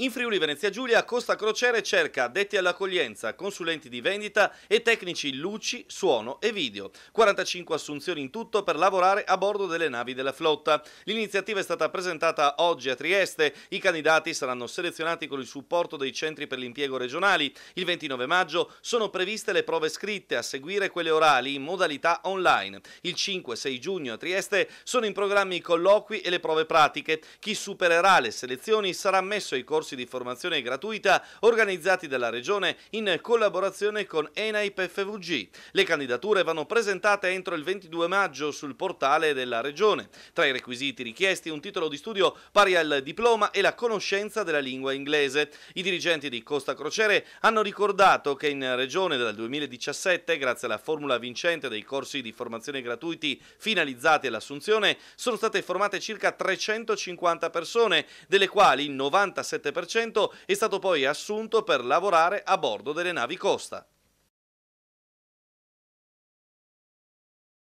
In Friuli Venezia Giulia Costa Crociere cerca addetti all'accoglienza, consulenti di vendita e tecnici luci, suono e video. 45 assunzioni in tutto per lavorare a bordo delle navi della flotta. L'iniziativa è stata presentata oggi a Trieste. I candidati saranno selezionati con il supporto dei centri per l'impiego regionali. Il 29 maggio sono previste le prove scritte, a seguire quelle orali in modalità online. Il 5 6 giugno a Trieste sono in programma i colloqui e le prove pratiche. Chi supererà le selezioni sarà messo ai corsi corsi di formazione gratuita organizzati dalla Regione in collaborazione con ENAIP FVG. Le candidature vanno presentate entro il 22 maggio sul portale della Regione. Tra i requisiti richiesti un titolo di studio pari al diploma e la conoscenza della lingua inglese. I dirigenti di Costa Crociere hanno ricordato che in Regione dal 2017, grazie alla formula vincente dei corsi di formazione gratuiti finalizzati all'assunzione, sono state formate circa 350 persone, delle quali il 97% è stato poi assunto per lavorare a bordo delle navi Costa.